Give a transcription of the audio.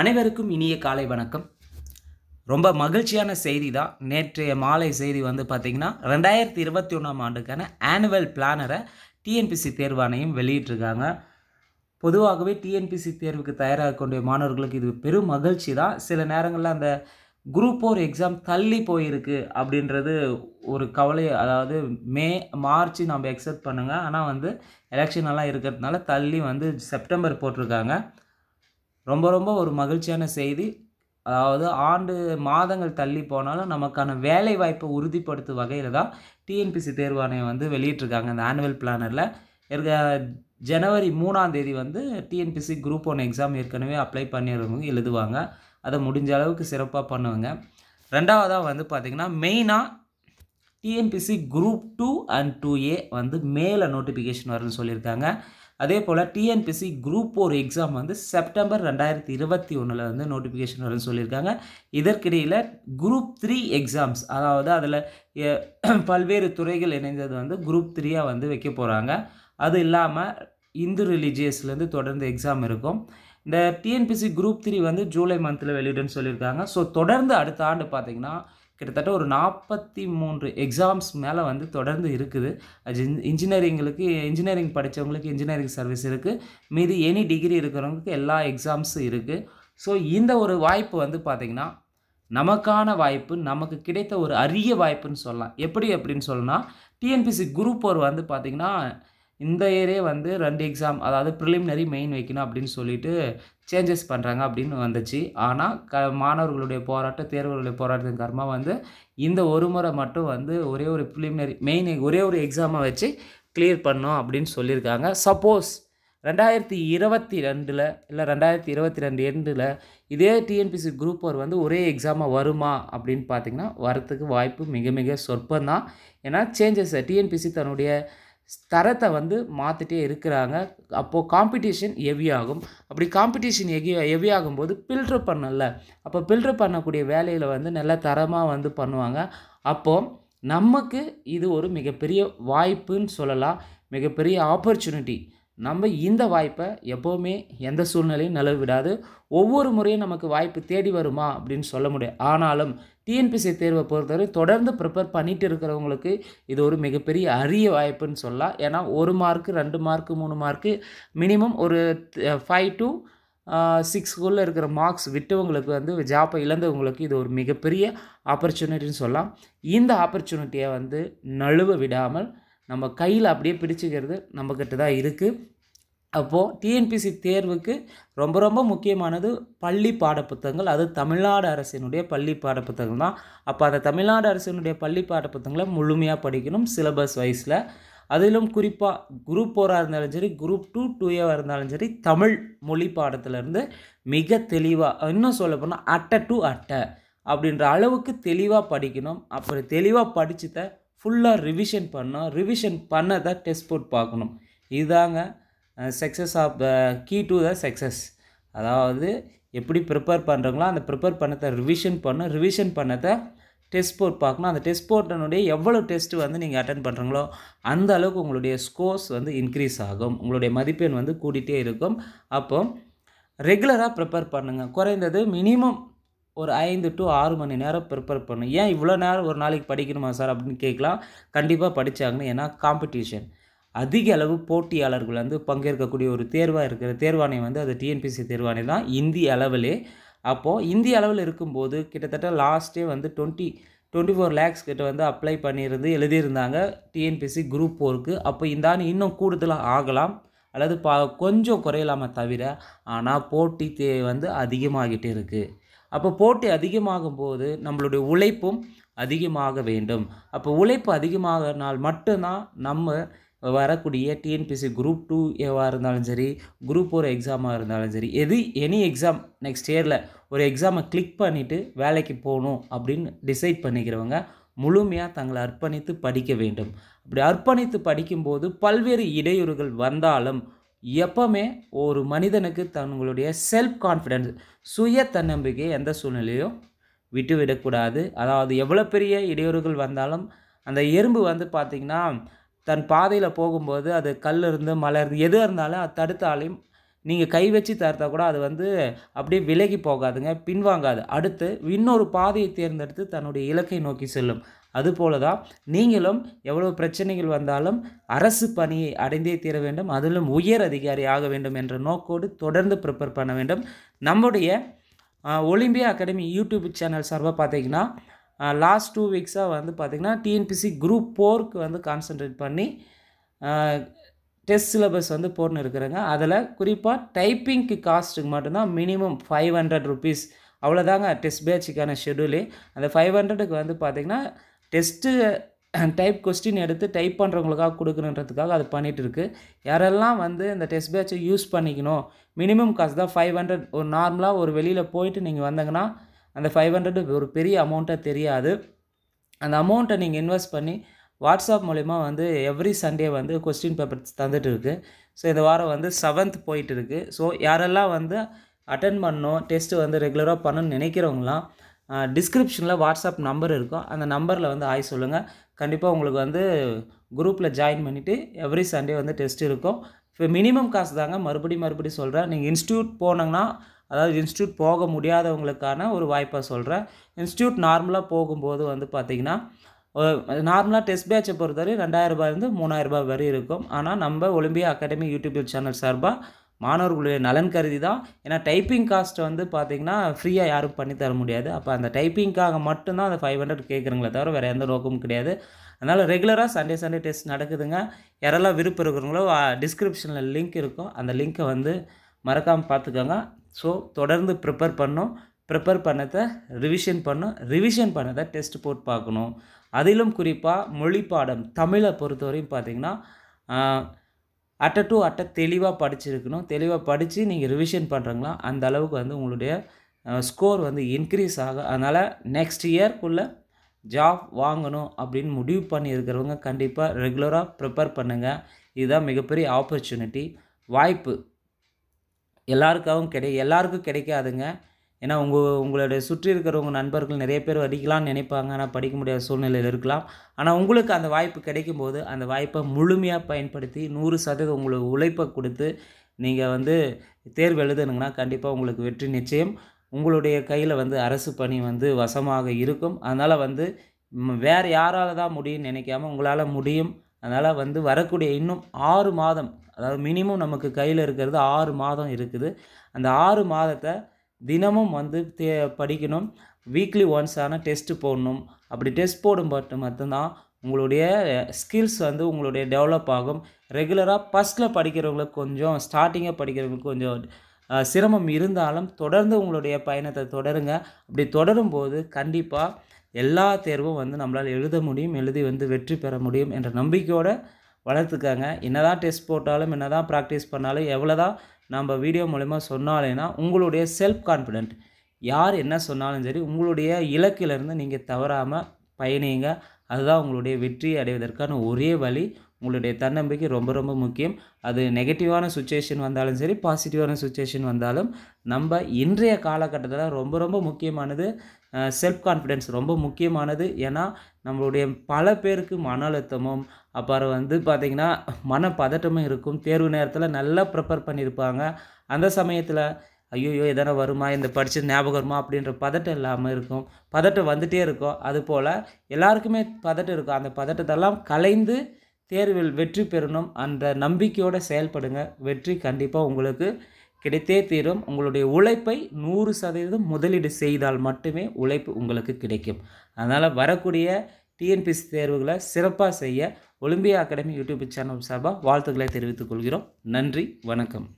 அனைவருக்கும் இனிய காலை வணக்கம் ரொம்ப மகிழ்ச்சியான செய்தி தான் நேற்றைய மாலை செய்தி வந்து பார்த்திங்கன்னா ரெண்டாயிரத்தி இருபத்தி ஒன்றாம் ஆண்டுக்கான ஆனுவல் பிளானரை டிஎன்பிசி தேர்வாணையம் வெளியிட்டிருக்காங்க பொதுவாகவே டிஎன்பிசி தேர்வுக்கு தயாராகக்கூடிய மாணவர்களுக்கு இது பெரும் மகிழ்ச்சி தான் சில நேரங்களில் அந்த குரூப் ஃபோர் எக்ஸாம் தள்ளி போயிருக்கு அப்படின்றது ஒரு கவலை அதாவது மே மார்ச் நம்ம எக்ஸப்ட் பண்ணுங்கள் ஆனால் வந்து எலெக்ஷன் எல்லாம் இருக்கிறதுனால தள்ளி வந்து செப்டம்பர் போட்டிருக்காங்க ரொம்ப ரொம்ப ஒரு மகிழ்ச்சியான செய்தி அதாவது ஆண்டு மாதங்கள் தள்ளி போனாலும் நமக்கான வேலை வாய்ப்பை உறுதிப்படுத்தும் வகையில் தான் டிஎன்பிசி தேர்வாணையம் வந்து வெளியிட்ருக்காங்க இந்த ஆனுவல் பிளானரில் இருக்க ஜனவரி மூணாம் தேதி வந்து டிஎன்பிசி குரூப் ஒன் எக்ஸாம் ஏற்கனவே அப்ளை பண்ணிடுறவங்க எழுதுவாங்க அதை முடிஞ்ச அளவுக்கு சிறப்பாக பண்ணுவாங்க ரெண்டாவதாக வந்து பார்த்திங்கன்னா மெயினாக TNPSC group two and two A வந்து மேலே நோட்டிஃபிகேஷன் வரும்னு சொல்லியிருக்காங்க அதே போல் டிஎன்பிசி குரூப் ஒரு எக்ஸாம் வந்து செப்டம்பர் ரெண்டாயிரத்தி இருபத்தி ஒன்றில் வந்து நோட்டிஃபிகேஷன் வரும்னு சொல்லியிருக்காங்க இதற்கிடையில் குரூப் த்ரீ எக்ஸாம்ஸ் அதாவது அதில் பல்வேறு துறைகள் இணைந்தது வந்து குரூப் த்ரீயாக வந்து வைக்க போகிறாங்க அது இல்லாமல் இந்து ரிலீஜியஸ்லேருந்து தொடர்ந்து எக்ஸாம் இருக்கும் இந்த டிஎன்பிசி குரூப் த்ரீ வந்து ஜூலை மந்தில் வெளியிடுன்னு சொல்லியிருக்காங்க ஸோ தொடர்ந்து அடுத்த ஆண்டு பார்த்திங்கன்னா கிட்டத்தட்ட ஒரு நாற்பத்தி மூன்று எக்ஸாம்ஸ் மேலே வந்து தொடர்ந்து இருக்குது அது இன்ஜினியரிங்களுக்கு இன்ஜினியரிங் படித்தவங்களுக்கு இன்ஜினியரிங் சர்வீஸ் இருக்குது மீதி எனி டிகிரி இருக்கிறவங்களுக்கு எல்லா எக்ஸாம்ஸும் இருக்குது ஸோ இந்த ஒரு வாய்ப்பு வந்து பார்த்திங்கன்னா நமக்கான வாய்ப்பு நமக்கு கிடைத்த ஒரு அரிய வாய்ப்புன்னு சொல்லலாம் எப்படி அப்படின்னு சொல்லணும்னா டிஎன்பிசி குரூப் ஒரு வந்து பார்த்திங்கன்னா இந்த இயரே வந்து ரெண்டு எக்ஸாம் அதாவது ப்ரிலிமினரி மெயின் வைக்கணும் அப்படின்னு சொல்லிட்டு சேஞ்சஸ் பண்ணுறாங்க அப்படின்னு வந்துச்சு ஆனால் க மாணவர்களுடைய போராட்டம் தேர்வர்களுடைய போராட்டத்தின் காரணமாக வந்து இந்த ஒரு முறை மட்டும் வந்து ஒரே ஒரு ப்ரிலிமினரி மெயின் ஒரே ஒரு எக்ஸாமை வச்சு கிளியர் பண்ணோம் அப்படின்னு சொல்லியிருக்காங்க சப்போஸ் ரெண்டாயிரத்தி இருபத்தி ரெண்டில் இல்லை ரெண்டாயிரத்தி இருபத்தி ரெண்டு எண்டில் இதே டிஎன்பிசி குரூப் ஒரு வந்து ஒரே எக்ஸாமாக வருமா அப்படின்னு பார்த்திங்கன்னா வரத்துக்கு வாய்ப்பு மிக மிக சொற்பந்தான் ஏன்னா சேஞ்சஸ் டிஎன்பிசி தன்னுடைய தரத்தை வந்து மாற்றிட்டே இருக்கிறாங்க அப்போது காம்படிஷன் ஹெவியாகும் அப்படி காம்படிஷன் ஹெவி ஹெவியாகும் போது பில்ட்ரு பண்ணல அப்போ பில்ட்ரு பண்ணக்கூடிய வேலையில் வந்து நல்ல தரமாக வந்து பண்ணுவாங்க அப்போது நமக்கு இது ஒரு மிகப்பெரிய வாய்ப்புன்னு சொல்லலாம் மிகப்பெரிய ஆப்பர்ச்சுனிட்டி நம்ம இந்த வாய்ப்பை எப்போவுமே எந்த சூழ்நிலையும் நிலவு விடாது ஒவ்வொரு முறையும் நமக்கு வாய்ப்பு தேடி வருமா அப்படின்னு சொல்ல முடியும் ஆனாலும் டிஎன்பிசி தேர்வை பொறுத்தவரை தொடர்ந்து ப்ரிப்பேர் பண்ணிட்டு இருக்கிறவங்களுக்கு இது ஒரு மிகப்பெரிய அரிய வாய்ப்புன்னு சொல்லலாம் ஏன்னா ஒரு மார்க்கு ரெண்டு மார்க்கு மூணு மார்க்கு மினிமம் ஒரு ஃபைவ் டு சிக்ஸ்குள்ளே இருக்கிற மார்க்ஸ் விட்டவங்களுக்கு வந்து ஜாப்பை இழந்தவங்களுக்கு இது ஒரு மிகப்பெரிய ஆப்பர்ச்சுனிட்டின்னு சொல்லலாம் இந்த ஆப்பர்ச்சுனிட்டியை வந்து நழுவ விடாமல் நம்ம கையில் அப்படியே பிடிச்சிக்கிறது நம்மக்கிட்ட தான் இருக்குது அப்போது டிஎன்பிசி தேர்வுக்கு ரொம்ப ரொம்ப முக்கியமானது பள்ளி பாடப்புத்தகங்கள் அது தமிழ்நாடு அரசினுடைய பள்ளி பாடப்புத்தகம் தான் அப்போ அந்த தமிழ்நாடு அரசினுடைய பள்ளி பாடப்புத்தகங்களை முழுமையாக படிக்கணும் சிலபஸ் வைஸில் அதிலும் குறிப்பாக குரூப் ஃபோராக இருந்தாலும் சரி குரூப் டூ டூஏவாக இருந்தாலும் சரி தமிழ் மொழி பாடத்துலேருந்து மிக தெளிவாக இன்னும் சொல்ல போனால் அட்டை டு அட்டை அப்படின்ற அளவுக்கு தெளிவாக படிக்கணும் அப்புறம் தெளிவாக படிச்சுட்ட ஃபுல்லாக ரிவிஷன் பண்ணோம் ரிவிஷன் பண்ணதை டெஸ்ட் போட் பார்க்கணும் இதுதாங்க success of the key to the success அதாவது எப்படி ப்ரிப்பேர் பண்ணுறங்களோ அந்த ப்ரிப்பேர் பண்ணதை ரிவிஷன் பண்ணணும் ரிவிஷன் பண்ணதை டெஸ்ட் போர்ட் பார்க்கணும் அந்த டெஸ்ட் போர்ட்டனுடைய எவ்வளோ டெஸ்ட்டு வந்து நீங்கள் அட்டன் பண்ணுறீங்களோ அந்த அளவுக்கு உங்களுடைய ஸ்கோர்ஸ் வந்து இன்க்ரீஸ் ஆகும் உங்களுடைய மதிப்பெண் வந்து கூட்டிகிட்டே இருக்கும் அப்போ ரெகுலராக ப்ரிப்பேர் பண்ணுங்கள் குறைந்தது மினிமம் ஒரு ஐந்து டு ஆறு மணி நேரம் ப்ரிப்பேர் பண்ணும் ஏன் இவ்வளோ நேரம் ஒரு நாளைக்கு படிக்கணுமா சார் அப்படின்னு கேட்கலாம் கண்டிப்பாக படித்தாங்கன்னு ஏன்னா காம்படிஷன் அதிக அளவு போட்டியாளர்கள் வந்து பங்கேற்கக்கூடிய ஒரு தேர்வாக இருக்கிற தேர்வாணையம் வந்து அது டிஎன்பிசி தேர்வாணையம் தான் இந்திய அளவிலே அப்போது இந்திய அளவில் இருக்கும்போது கிட்டத்தட்ட லாஸ்ட்டே வந்து டுவெண்ட்டி டுவெண்ட்டி ஃபோர் லேக்ஸ் கிட்ட வந்து அப்ளை பண்ணியிருந்து எழுதியிருந்தாங்க டிஎன்பிசி குரூப் ஃபோருக்கு அப்போ இந்த ஆண்டு இன்னும் கூடுதலாக ஆகலாம் அல்லது பா கொஞ்சம் குறையலாமல் தவிர ஆனால் போட்டி தே வந்து அதிகமாகிட்டே இருக்குது அப்போ போட்டி அதிகமாகும் போது நம்மளுடைய உழைப்பும் அதிகமாக வேண்டும் அப்போ உழைப்பு அதிகமாகனால் மட்டும்தான் நம்ம வரக்கூடிய டிஎன்பிசி குரூப் டூ ஏவாக இருந்தாலும் சரி குரூப் ஃபோர் எக்ஸாமாக இருந்தாலும் சரி எது எனி எக்ஸாம் நெக்ஸ்ட் இயரில் ஒரு எக்ஸாமை கிளிக் பண்ணிவிட்டு வேலைக்கு போகணும் அப்படின்னு டிசைட் பண்ணிக்கிறவங்க முழுமையாக தங்களை அர்ப்பணித்து படிக்க வேண்டும் அப்படி அர்ப்பணித்து படிக்கும்போது பல்வேறு இடையூறுகள் வந்தாலும் எப்போவுமே ஒரு மனிதனுக்கு தங்களுடைய செல்ஃப் கான்ஃபிடென்ஸ் சுய தன்னம்பிக்கை எந்த சூழ்நிலையும் விட்டுவிடக்கூடாது அதாவது எவ்வளோ பெரிய இடையூறுகள் வந்தாலும் அந்த எறும்பு வந்து பார்த்திங்கன்னா தன் பாதையில் போகும்போது அது கல் இருந்து மலை இருந்து எது இருந்தாலும் அது தடுத்தாலையும் நீங்கள் கை வச்சு தடுத்தா கூட அது வந்து அப்படியே விலகி போகாதுங்க பின்வாங்காது அடுத்து இன்னொரு பாதையை தேர்ந்தெடுத்து தன்னுடைய இலக்கை நோக்கி செல்லும் அதுபோல தான் நீங்களும் எவ்வளோ பிரச்சனைகள் வந்தாலும் அரசு பணியை அடைந்தே தீர வேண்டும் அதிலும் உயர் அதிகாரி ஆக வேண்டும் என்ற நோக்கோடு தொடர்ந்து ப்ரிப்பேர் பண்ண வேண்டும் நம்முடைய ஒலிம்பியா அகாடமி யூடியூப் சேனல் சார்பாக பார்த்தீங்கன்னா லாஸ்ட் டூ வீக்ஸாக வந்து பார்த்திங்கன்னா டிஎன்பிசி குரூப் ஃபோருக்கு வந்து கான்சன்ட்ரேட் பண்ணி டெஸ்ட் சிலபஸ் வந்து போட்டுன்னு இருக்கிறாங்க அதில் குறிப்பாக டைப்பிங்க்கு காஸ்ட்டுக்கு மட்டும்தான் மினிமம் ஃபைவ் ஹண்ட்ரட் ருபீஸ் அவ்வளோதாங்க டெஸ்ட் பேட்சுக்கான ஷெடியூலு அந்த ஃபைவ் ஹண்ட்ரடுக்கு வந்து பார்த்திங்கன்னா டெஸ்ட்டு டைப் கொஸ்டின் எடுத்து டைப் பண்ணுறவங்களுக்காக கொடுக்கணுன்றதுக்காக அது பண்ணிகிட்டு யாரெல்லாம் வந்து இந்த டெஸ்ட் பேட்சை யூஸ் பண்ணிக்கணும் மினிமம் காசு தான் ஃபைவ் ஹண்ட்ரட் ஒரு நார்மலாக ஒரு வெளியில் போயிட்டு நீங்கள் வந்தீங்கன்னா அந்த ஃபைவ் ஹண்ட்ரடு ஒரு பெரிய அமௌண்ட்டாக தெரியாது அந்த அமௌண்ட்டை நீங்கள் இன்வெஸ்ட் பண்ணி வாட்ஸ்அப் மூலிமா வந்து எவ்ரி சண்டே வந்து கொஸ்டின் பேப்பர்ஸ் தந்துட்டுருக்கு இருக்குது ஸோ இந்த வாரம் வந்து செவன்த் போயிட்டுருக்கு ஸோ யாரெல்லாம் வந்து அட்டன் பண்ணணும் டெஸ்ட்டு வந்து ரெகுலராக பண்ணணும்னு நினைக்கிறவங்களாம் டிஸ்கிரிப்ஷனில் வாட்ஸ்அப் நம்பர் இருக்கும் அந்த நம்பரில் வந்து ஆய் சொல்லுங்கள் கண்டிப்பாக உங்களுக்கு வந்து குரூப்பில் ஜாயின் பண்ணிவிட்டு எவ்ரி சண்டே வந்து டெஸ்ட் இருக்கும் இப்போ மினிமம் காசு தாங்க மறுபடியும் மறுபடியும் சொல்கிறேன் நீங்கள் இன்ஸ்டியூட் போனோங்கன்னா அதாவது இன்ஸ்டியூட் போக முடியாதவங்களுக்கான ஒரு வாய்ப்பாக சொல்கிறேன் இன்ஸ்டியூட் நார்மலாக போகும்போது வந்து பார்த்திங்கன்னா நார்மலாக டெஸ்ட் பேட்சை பொறுத்தவரை ரெண்டாயிரரூபாயிருந்து மூணாயிரரூபா வரை இருக்கும் ஆனால் நம்ம ஒலிம்பியா அகாடமி யூடியூப் சேனல் சார்பாக மாணவர்களுடைய நலன் கருதி தான் ஏன்னா டைப்பிங் காஸ்ட்டை வந்து பார்த்திங்கன்னா ஃப்ரீயாக யாரும் பண்ணி தர முடியாது அப்போ அந்த டைப்பிங்க்காக மட்டும்தான் அந்த ஃபைவ் ஹண்ட்ரட் கேட்குறங்களே தவிர வேறு எந்த நோக்கமும் கிடையாது அதனால் ரெகுலராக சண்டே சண்டே டெஸ்ட் நடக்குதுங்க யாரெல்லாம் விருப்பம் இருக்கிறவங்களோ டிஸ்கிரிப்ஷனில் லிங்க் இருக்கும் அந்த லிங்க்கை வந்து மறக்காமல் பார்த்துக்கோங்க ஸோ தொடர்ந்து ப்ரிப்பேர் பண்ணும் ப்ரிப்பேர் பண்ணதை ரிவிஷன் பண்ணும் ரிவிஷன் பண்ணதை டெஸ்ட் போட்டு பார்க்கணும் அதிலும் குறிப்பாக மொழி பாடம் தமிழை பொறுத்தவரையும் பார்த்திங்கன்னா அட்டை டு அட்டை தெளிவாக படிச்சிருக்கணும் தெளிவாக படித்து நீங்கள் ரிவிஷன் பண்ணுறங்களா அந்த அளவுக்கு வந்து உங்களுடைய ஸ்கோர் வந்து இன்க்ரீஸ் ஆகும் அதனால் நெக்ஸ்ட் இயர்க்குள்ளே ஜாப் வாங்கணும் அப்படின்னு முடிவு பண்ணியிருக்கிறவங்க கண்டிப்பாக ரெகுலராக ப்ரிப்பேர் பண்ணுங்கள் இதுதான் மிகப்பெரிய ஆப்பர்ச்சுனிட்டி வாய்ப்பு எல்லாருக்காகவும் கிடை எல்லாருக்கும் கிடைக்காதுங்க ஏன்னா உங்கள் உங்களுடைய சுற்றி இருக்கிறவங்க நண்பர்கள் நிறைய பேர் வடிக்கலாம்னு நினைப்பாங்க ஆனால் படிக்க முடியாத சூழ்நிலையில் இருக்கலாம் ஆனால் உங்களுக்கு அந்த வாய்ப்பு கிடைக்கும் போது அந்த வாய்ப்பை முழுமையாக பயன்படுத்தி நூறு சதவீதம் உங்களுக்கு உழைப்பை கொடுத்து நீங்கள் வந்து தேர்வு எழுதுனுங்கன்னா கண்டிப்பாக உங்களுக்கு வெற்றி நிச்சயம் உங்களுடைய கையில் வந்து அரசு பணி வந்து வசமாக இருக்கும் அதனால் வந்து வேறு யாரால் தான் முடியும்னு நினைக்காம உங்களால் முடியும் அதனால் வந்து வரக்கூடிய இன்னும் ஆறு மாதம் அதாவது மினிமம் நமக்கு கையில் இருக்கிறது ஆறு மாதம் இருக்குது அந்த ஆறு மாதத்தை தினமும் வந்து தே படிக்கணும் வீக்லி ஒன்ஸான டெஸ்ட்டு போடணும் அப்படி டெஸ்ட் போடும் போடும்போது மட்டும்தான் உங்களுடைய ஸ்கில்ஸ் வந்து உங்களுடைய டெவலப் ஆகும் ரெகுலராக ஃபஸ்ட்டில் படிக்கிறவங்களுக்கு கொஞ்சம் ஸ்டார்டிங்காக படிக்கிறவங்களுக்கு கொஞ்சம் சிரமம் இருந்தாலும் தொடர்ந்து உங்களுடைய பயணத்தை தொடருங்க அப்படி தொடரும் போது கண்டிப்பாக எல்லா தேர்வும் வந்து நம்மளால் எழுத முடியும் எழுதி வந்து வெற்றி பெற முடியும் என்ற நம்பிக்கையோடு வளர்த்துக்கங்க என்ன தான் டெஸ்ட் போட்டாலும் என்ன தான் ப்ராக்டிஸ் பண்ணாலும் எவ்வளோ தான் நம்ம வீடியோ மூலயமா சொன்னாலேன்னா உங்களுடைய செல்ஃப் கான்ஃபிடென்ட் யார் என்ன சொன்னாலும் சரி உங்களுடைய இலக்கிலிருந்து நீங்கள் தவறாமல் பயணிங்க அதுதான் உங்களுடைய வெற்றி அடைவதற்கான ஒரே வழி உங்களுடைய தன்னம்பிக்கை ரொம்ப ரொம்ப முக்கியம் அது நெகட்டிவான சுச்சுவேஷன் வந்தாலும் சரி பாசிட்டிவான சுச்சுவேஷன் வந்தாலும் நம்ம இன்றைய காலகட்டத்தில் ரொம்ப ரொம்ப முக்கியமானது செல்ஃப் கான்ஃபிடென்ஸ் ரொம்ப முக்கியமானது ஏன்னா நம்மளுடைய பல பேருக்கு மன அழுத்தமும் அப்புறம் வந்து பார்த்திங்கன்னா மன பதட்டமும் இருக்கும் தேர்வு நேரத்தில் நல்லா ப்ரிப்பேர் பண்ணியிருப்பாங்க அந்த சமயத்தில் ஐயோயோ எதனா வருமா இந்த படித்தது ஞாபகம் வருமா அப்படின்ற பதட்டம் இல்லாமல் இருக்கும் பதட்டம் வந்துகிட்டே இருக்கும் அதுபோல் எல்லாருக்குமே பதட்டம் இருக்கும் அந்த பதட்டத்தெல்லாம் கலைந்து தேர்வில் வெற்றி பெறணும் அந்த நம்பிக்கையோடு செயல்படுங்க வெற்றி கண்டிப்பாக உங்களுக்கு கிடைத்தே தீரும் உங்களுடைய உழைப்பை நூறு சதவீதம் முதலீடு செய்தால் மட்டுமே உழைப்பு உங்களுக்கு கிடைக்கும் அதனால் வரக்கூடிய டிஎன்பிஎஸ்சி தேர்வுகளை சிறப்பாக செய்ய ஒலிம்பியா அகாடமி யூடியூப் சேனல் சார்பாக வாழ்த்துக்களை தெரிவித்துக் கொள்கிறோம் நன்றி வணக்கம்